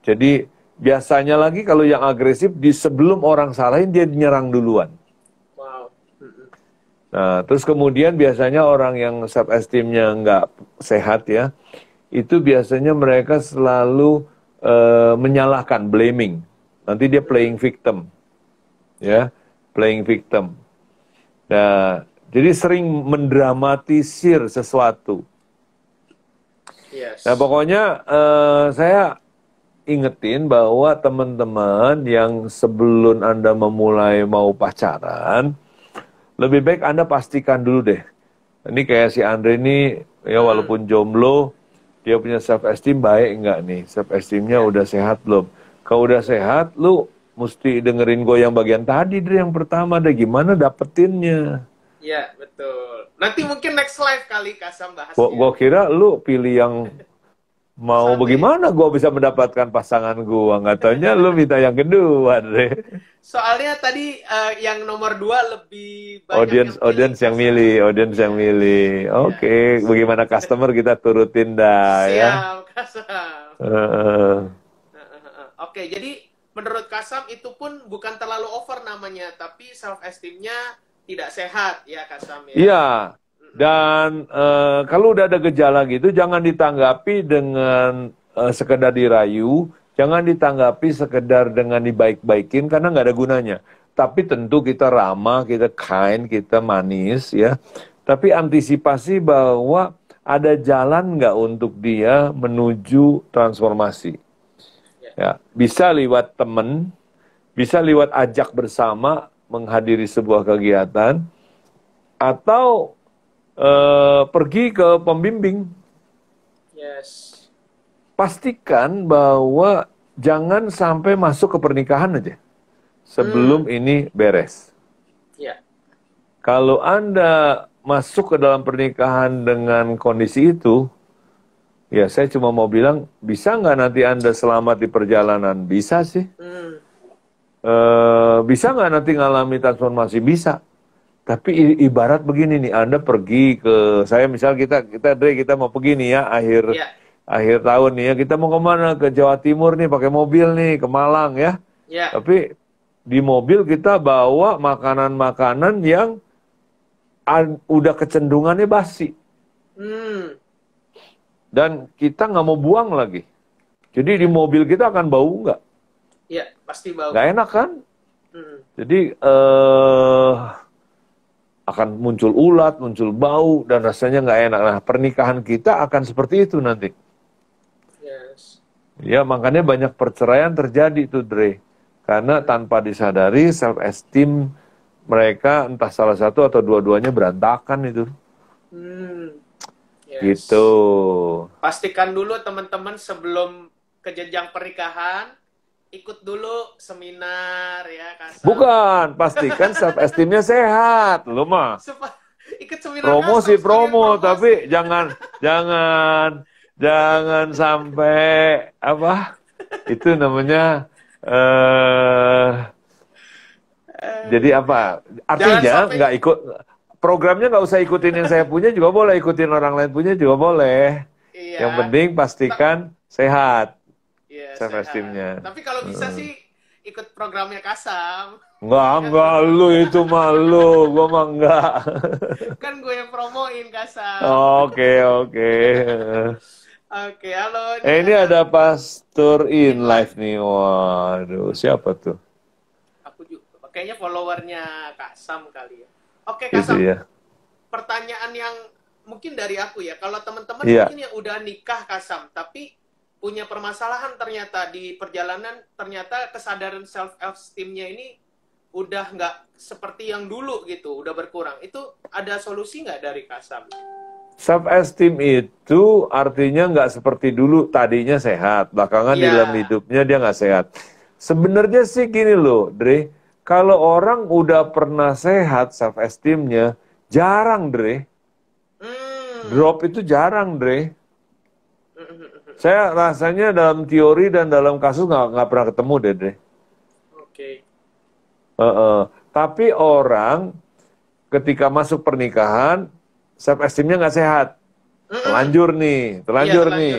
Jadi biasanya lagi kalau yang agresif di sebelum orang salahin dia nyerang duluan. Nah, terus kemudian biasanya orang yang self esteemnya nggak sehat ya, itu biasanya mereka selalu Eh, menyalahkan, blaming. Nanti dia playing victim. Ya, playing victim. Nah, jadi sering mendramatisir sesuatu. Yes. Nah, pokoknya uh, saya ingetin bahwa teman-teman yang sebelum Anda memulai mau pacaran, lebih baik Anda pastikan dulu deh. Ini kayak si Andre ini, ya hmm. walaupun jomblo, dia punya self esteem baik nggak nih self esteemnya ya. udah sehat belum kalau udah sehat lu mesti dengerin gue yang bagian tadi dari yang pertama deh gimana dapetinnya Iya betul nanti mungkin next live kali kasam bahas Gue ya. gua kira lu pilih yang mau Sampai. bagaimana gue bisa mendapatkan pasangan gue nggak taunya lu minta yang kedua deh soalnya tadi uh, yang nomor dua lebih banyak audience yang audience yang milih audience yang milih iya. oke okay. Ya. bagaimana customer kita turutin dah ya? Siap, ya kasam uh. uh, oke okay, jadi menurut kasam itu pun bukan terlalu over namanya tapi self esteemnya tidak sehat ya kasam ya, ya dan uh, kalau udah ada gejala gitu, jangan ditanggapi dengan uh, sekedar dirayu, jangan ditanggapi sekedar dengan dibaik-baikin karena nggak ada gunanya. Tapi tentu kita ramah, kita kind, kita manis ya. Tapi antisipasi bahwa ada jalan nggak untuk dia menuju transformasi. Ya, bisa lewat temen, bisa lewat ajak bersama menghadiri sebuah kegiatan, atau Eh, pergi ke pembimbing. Yes. Pastikan bahwa jangan sampai masuk ke pernikahan aja sebelum hmm. ini beres. Ya. Kalau Anda masuk ke dalam pernikahan dengan kondisi itu, ya saya cuma mau bilang, bisa nggak nanti Anda selamat di perjalanan? Bisa sih. Hmm. E, bisa nggak nanti ngalami transformasi? Bisa. Tapi ibarat begini nih, Anda pergi ke saya misal kita kita Dre kita mau pergi nih ya akhir yeah. akhir tahun nih ya kita mau kemana ke Jawa Timur nih pakai mobil nih ke Malang ya. Yeah. Tapi di mobil kita bawa makanan-makanan yang an, udah kecenderungannya basi. Mm. Dan kita nggak mau buang lagi. Jadi di mobil kita akan bau nggak? Iya pasti bau. Gak enak kan? Mm. Jadi uh, akan muncul ulat, muncul bau, dan rasanya nggak enak. Nah, pernikahan kita akan seperti itu nanti. Yes. Ya, makanya banyak perceraian terjadi itu, Dre. Karena tanpa disadari, self-esteem mereka entah salah satu atau dua-duanya berantakan itu. Hmm. Yes. Gitu. Pastikan dulu teman-teman sebelum ke jenjang pernikahan, ikut dulu seminar ya kasar. bukan pastikan self esteemnya sehat lu mah ikut seminar promosi kasar, promo promosi. tapi jangan jangan jangan sampai apa itu namanya uh, uh, jadi apa artinya nggak ikut programnya nggak usah ikutin yang saya punya juga boleh ikutin orang lain punya juga boleh iya. yang penting pastikan sehat self esteemnya. Tapi kalau bisa hmm. sih ikut programnya Kasam. Enggak, enggak iya. lu itu malu, gua mah enggak. kan gue yang promoin Kasam. Oke, oke. Oke, halo. Ini, eh, ini ada pastor in live nih. Waduh, siapa tuh? Aku juga. Kayaknya followernya Kasam kali ya. Oke, Kak Sam. Pertanyaan yang mungkin dari aku ya. Kalau teman-teman yeah. mungkin yang udah nikah Kasam, tapi punya permasalahan ternyata di perjalanan ternyata kesadaran self esteemnya ini udah nggak seperti yang dulu gitu udah berkurang itu ada solusi nggak dari kasam self esteem itu artinya nggak seperti dulu tadinya sehat belakangan yeah. dalam hidupnya dia nggak sehat sebenarnya sih gini loh Dre kalau orang udah pernah sehat self esteemnya jarang Dre hmm. drop itu jarang Dre saya rasanya dalam teori dan dalam kasus nggak pernah ketemu deh deh. Oke. Okay. Uh -uh. Tapi orang ketika masuk pernikahan self esteemnya nggak sehat. terlanjur nih, terlanjur iya, nih.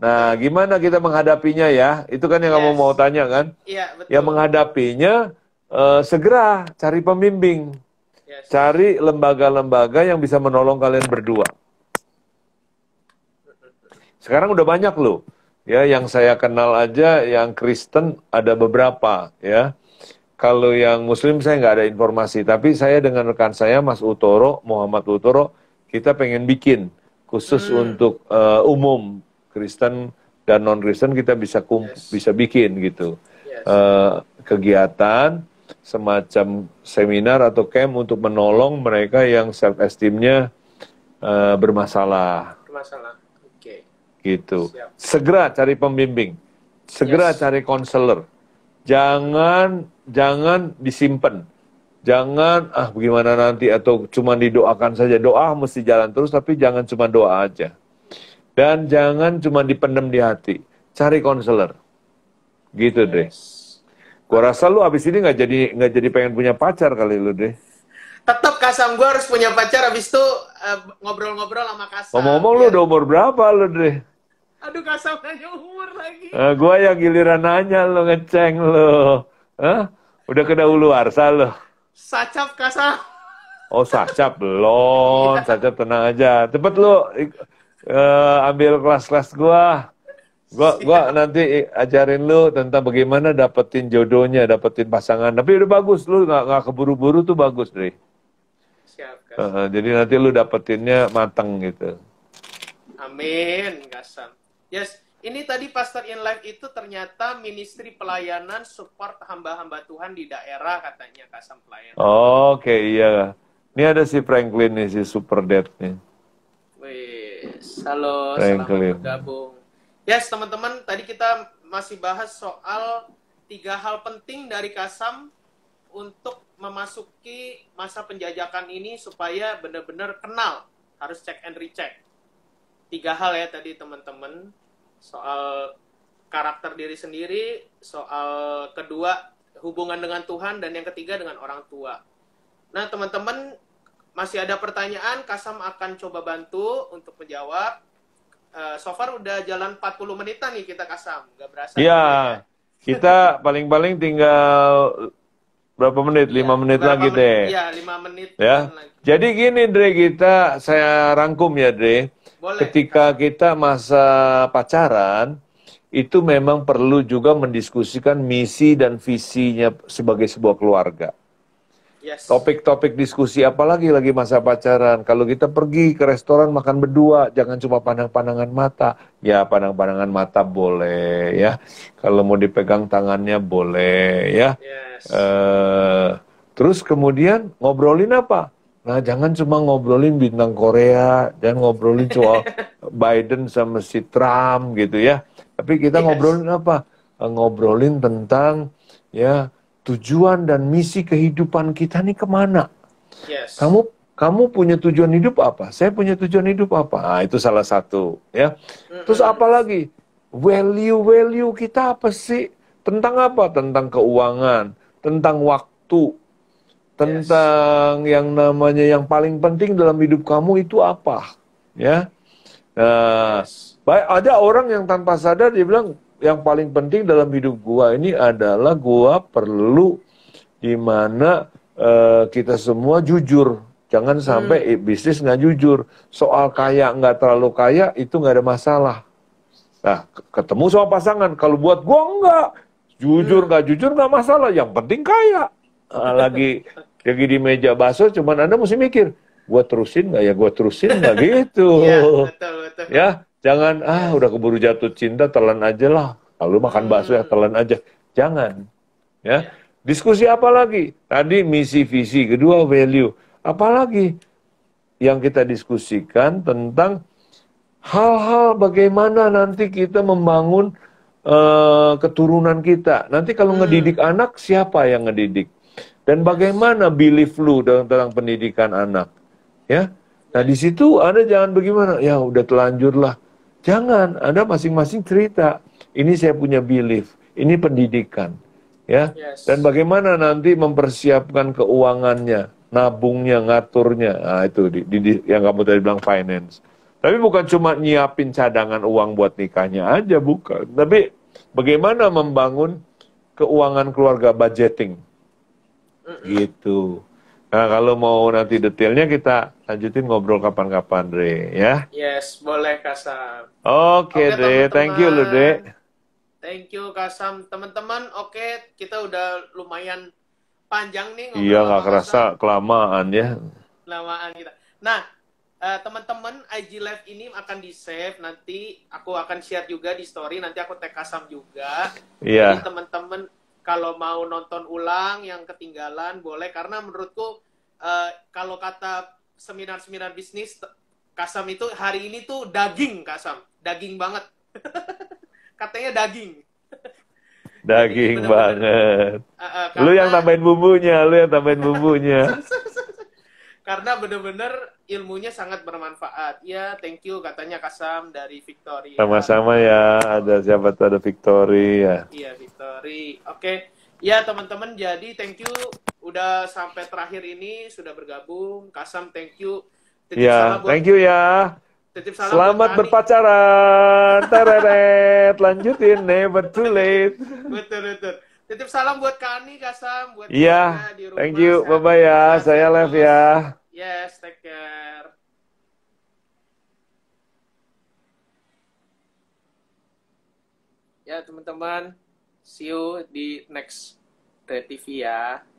Nah, gimana kita menghadapinya ya? Itu kan yang yes. kamu mau tanya kan? Iya, betul. Yang menghadapinya uh, segera cari pembimbing. Yes. Cari lembaga-lembaga yang bisa menolong kalian berdua. Sekarang udah banyak loh. Ya, yang saya kenal aja yang Kristen ada beberapa ya. Kalau yang Muslim saya nggak ada informasi, tapi saya dengan rekan saya Mas Utoro, Muhammad Utoro, kita pengen bikin khusus hmm. untuk uh, umum Kristen dan non Kristen kita bisa kum yes. bisa bikin gitu yes. uh, kegiatan semacam seminar atau camp untuk menolong mereka yang self esteemnya uh, eh, bermasalah. Bermasalah gitu. Segera cari pembimbing, segera yes. cari konselor. Jangan jangan disimpan. Jangan ah bagaimana nanti atau cuma didoakan saja. Doa mesti jalan terus tapi jangan cuma doa aja. Dan jangan cuma dipendam di hati. Cari konselor. Gitu yes. deh. Gua rasa lu abis ini nggak jadi nggak jadi pengen punya pacar kali lu deh tetap kasam gue harus punya pacar abis itu ngobrol eh, ngobrol-ngobrol sama kasam. Ngomong-ngomong lu iya. udah umur berapa lu deh? Aduh kasar nanya umur lagi. Uh, gua yang giliran nanya lo ngeceng lo. Huh? Eh, udah ke dahulu arsa lo. Sacap kasar. Oh sacap belum, iya. sacap tenang aja. Cepet lo uh, ambil kelas-kelas gua. Gua gua nanti ajarin lu tentang bagaimana dapetin jodohnya, dapetin pasangan. Tapi udah bagus lu nggak nggak keburu-buru tuh bagus deh. Siap, uh, jadi nanti lu dapetinnya mateng gitu. Amin, Kasam. Yes, ini tadi Pastor in Life itu ternyata ministry pelayanan support hamba-hamba Tuhan di daerah katanya kasam pelayanan. Oh, Oke, okay, iya. Ini ada si Franklin nih, si Super Dad nih. Wes, halo, Franklin. selamat bergabung. Yes, teman-teman, tadi kita masih bahas soal tiga hal penting dari Kasam untuk memasuki masa penjajakan ini supaya benar-benar kenal. Harus cek and recheck. Tiga hal ya tadi teman-teman soal karakter diri sendiri, soal kedua hubungan dengan Tuhan dan yang ketiga dengan orang tua. Nah, teman-teman masih ada pertanyaan, Kasam akan coba bantu untuk menjawab. Uh, so far udah jalan 40 menitan nih kita Kasam, nggak berasa. Iya. Ya. Kita paling-paling tinggal berapa menit? 5 ya, menit lagi menit, deh. Iya, 5 menit. Ya. Jadi gini Dre, kita saya rangkum ya Dre boleh. Ketika kita masa pacaran, itu memang perlu juga mendiskusikan misi dan visinya sebagai sebuah keluarga. topik Topik-topik diskusi apalagi lagi lagi masa pacaran. Kalau kita pergi ke restoran makan berdua, jangan cuma pandang-pandangan mata. Ya, pandang-pandangan mata boleh ya. Kalau mau dipegang tangannya boleh ya. Yes. Uh, terus kemudian ngobrolin apa? Nah, jangan cuma ngobrolin bintang Korea dan ngobrolin soal Biden sama si Trump gitu ya. Tapi kita yes. ngobrolin apa? Ngobrolin tentang ya tujuan dan misi kehidupan kita nih kemana? Yes. Kamu kamu punya tujuan hidup apa? Saya punya tujuan hidup apa? Nah, itu salah satu ya. Mm-hmm. Terus apa lagi? Value value kita apa sih? Tentang apa? Tentang keuangan, tentang waktu, tentang yes. yang namanya yang paling penting dalam hidup kamu itu apa ya yes. Eh, baik ada orang yang tanpa sadar dia bilang yang paling penting dalam hidup gua ini adalah gua perlu dimana uh, eh, kita semua jujur jangan hmm. sampai hmm. bisnis nggak jujur soal kaya nggak terlalu kaya itu nggak ada masalah nah ketemu sama pasangan kalau buat gua nggak jujur hmm. nggak hmm. jujur nggak masalah yang penting kaya lagi lagi di meja baso cuman anda mesti mikir gue terusin nggak ya gue terusin nggak gitu ya, betul, betul. ya jangan ah udah keburu jatuh cinta telan aja lah lalu makan bakso ya hmm. telan aja jangan ya iya. diskusi apa lagi tadi misi visi kedua value apalagi yang kita diskusikan tentang hal-hal bagaimana nanti kita membangun uh, keturunan kita nanti kalau hmm. ngedidik anak siapa yang ngedidik dan bagaimana belief lu dalam tentang pendidikan anak? Ya. Nah, di situ Anda jangan bagaimana? Ya, udah telanjur lah. Jangan, Anda masing-masing cerita. Ini saya punya belief, ini pendidikan. Ya. Dan bagaimana nanti mempersiapkan keuangannya, nabungnya, ngaturnya. Nah, itu di, di, yang kamu tadi bilang finance. Tapi bukan cuma nyiapin cadangan uang buat nikahnya aja, bukan. Tapi bagaimana membangun keuangan keluarga budgeting gitu. Nah, kalau mau nanti detailnya kita lanjutin ngobrol kapan-kapan, Dre, ya? Yes, boleh, Kasam. Oke, okay, Dre. Thank you, lu, Dre. Thank you, Kasam. Teman-teman, oke, okay, kita udah lumayan panjang nih ngobrol. Iya, nggak kerasa kelamaan ya. Kelamaan kita. Nah, teman eh, teman-teman, IG Live ini akan di-save. Nanti aku akan share juga di story. Nanti aku tag Kasam juga. Iya. Yeah. teman-teman kalau mau nonton ulang yang ketinggalan boleh karena menurutku uh, kalau kata seminar-seminar bisnis Kasam itu hari ini tuh daging Kasam, daging banget. Katanya daging. Daging bener -bener. banget. Uh, eh, uh, eh, karena... Lu yang tambahin bumbunya, lu yang tambahin bumbunya. karena bener-bener ilmunya sangat bermanfaat. Ya, thank you katanya Kasam dari Victoria. Sama-sama ya, ada siapa tuh ada Victoria. Ya. Iya, Victoria. Oke. Okay. Ya, teman-teman, jadi thank you udah sampai terakhir ini sudah bergabung. Kasam, thank you. Titip ya, salam thank you ya. Titip salam Selamat berpacaran. Tereret, lanjutin never too late. Betul, betul. Titip salam buat Kani, Kasam, buat Iya. Yeah. Thank you. Bye bye ya. Kasam. Saya live ya. Yes, take care. Ya, teman-teman. See you di next TV ya.